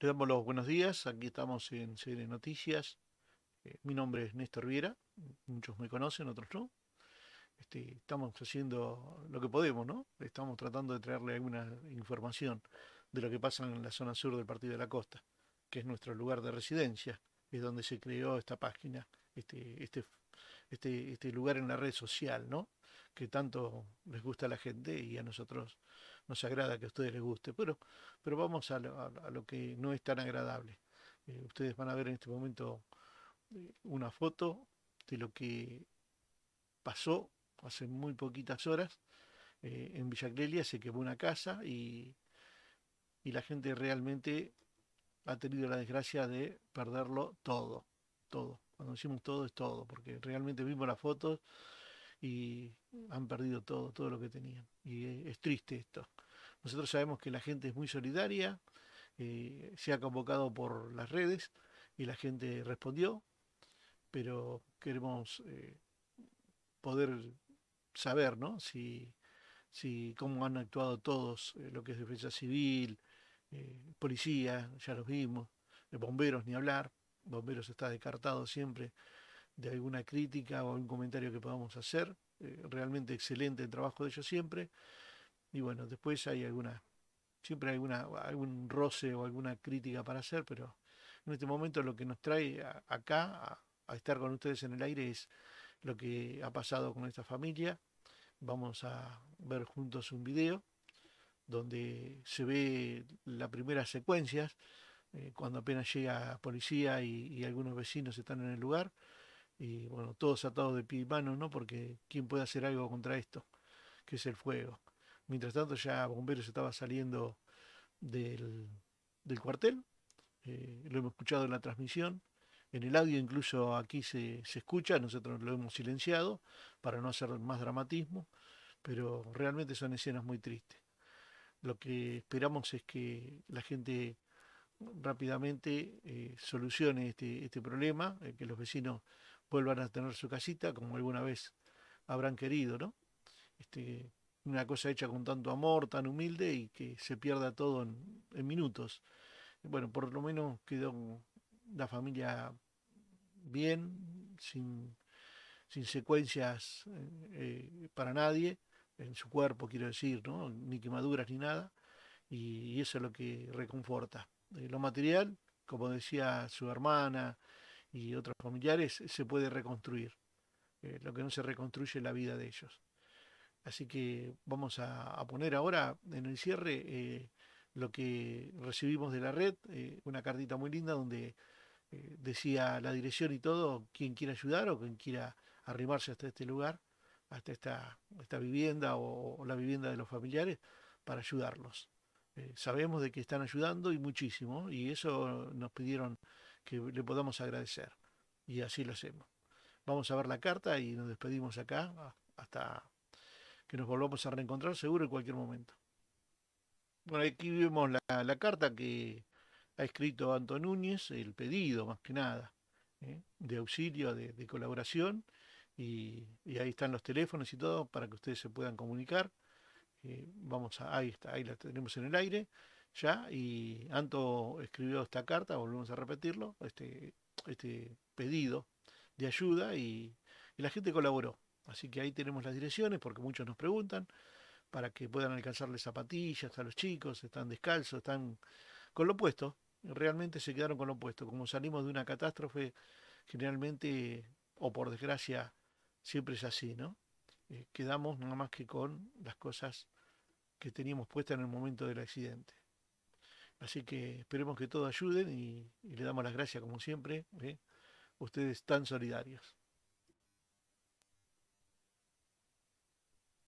Le damos los buenos días, aquí estamos en CN Noticias. Eh, mi nombre es Néstor Viera, muchos me conocen, otros no. Este, estamos haciendo lo que podemos, ¿no? Estamos tratando de traerle alguna información de lo que pasa en la zona sur del Partido de la Costa, que es nuestro lugar de residencia, es donde se creó esta página, este, este, este, este lugar en la red social, ¿no? que tanto les gusta a la gente y a nosotros nos agrada que a ustedes les guste, pero, pero vamos a lo, que no es tan agradable. Eh, ustedes van a ver en este momento eh, una foto de lo que pasó hace muy poquitas horas eh, en Villa se quemó una casa y, y la gente realmente ha tenido la desgracia de perderlo todo, todo. Cuando decimos todo es todo, porque realmente vimos las fotos y mm. han perdido todo, todo lo que tenían. Y eh, es triste esto. Nosotros sabemos que la gente es muy solidaria, eh, se ha convocado por las redes y la gente respondió, pero queremos eh, poder saber si, cómo han actuado todos, lo que es defensa civil, policía, ya los vimos, bomberos ni hablar, bomberos está descartado siempre de alguna crítica o algún comentario que podamos hacer. Eh, realmente excelente el trabajo de ellos siempre. Y bueno, después hay alguna, siempre hay alguna, algún roce o alguna crítica para hacer, pero en este momento lo que nos trae acá a, estar con ustedes en el aire es lo que ha pasado con esta familia. Vamos a ver juntos un video donde se ve las primeras secuencias, eh, cuando apenas llega policía y, algunos vecinos están en el lugar y bueno, todos atados de pie y mano, ¿no? Porque ¿quién puede hacer algo contra esto? Que es el fuego. Mientras tanto ya Bomberos estaba saliendo del, cuartel, eh, lo hemos escuchado en la transmisión, en el audio incluso aquí se, escucha, nosotros lo hemos silenciado para no hacer más dramatismo, pero realmente son escenas muy tristes. Lo que esperamos es que la gente rápidamente eh, solucione este, este problema, eh, que los vecinos vuelvan a tener su casita como alguna vez habrán querido, ¿no? Este, una cosa hecha con tanto amor, tan humilde y que se pierda todo en, minutos. Bueno, por lo menos quedó la familia bien, sin, sin secuencias eh, eh, para nadie, en su cuerpo quiero decir, ¿no? ni quemaduras ni nada, y, eso es lo que reconforta. Eh, lo material, como decía su hermana, y otros familiares, se puede reconstruir. Eh, lo que no se reconstruye es la vida de ellos. Así que vamos a, poner ahora en el cierre eh, lo que recibimos de la red, eh, una cartita muy linda donde decía la dirección y todo, quien quiera ayudar o quien quiera arrimarse hasta este lugar, hasta esta, esta vivienda o, o la vivienda de los familiares, para ayudarlos. sabemos de que están ayudando y muchísimo, y eso nos pidieron que le podamos agradecer. Y así lo hacemos. Vamos a ver la carta y nos despedimos acá hasta que nos volvamos a reencontrar seguro en cualquier momento. Bueno, aquí vemos la, carta que ha escrito Anton Núñez, el pedido más que nada, ¿eh? de auxilio, de, colaboración. Y, ahí están los teléfonos y todo para que ustedes se puedan comunicar. Eh, vamos a, ahí está, ahí la tenemos en el aire ya y Anto escribió esta carta, volvemos a repetirlo, este, este pedido de ayuda y, la gente colaboró. Así que ahí tenemos las direcciones porque muchos nos preguntan para que puedan alcanzarles zapatillas a los chicos, están descalzos, están con lo puesto, realmente se quedaron con lo puesto. Como salimos de una catástrofe, generalmente, o por desgracia, siempre es así, ¿no? Eh, quedamos nada más que con las cosas que teníamos puestas en el momento del accidente. Así que esperemos que todos ayuden y, le damos las gracias como siempre. ¿eh? Ustedes tan solidarios.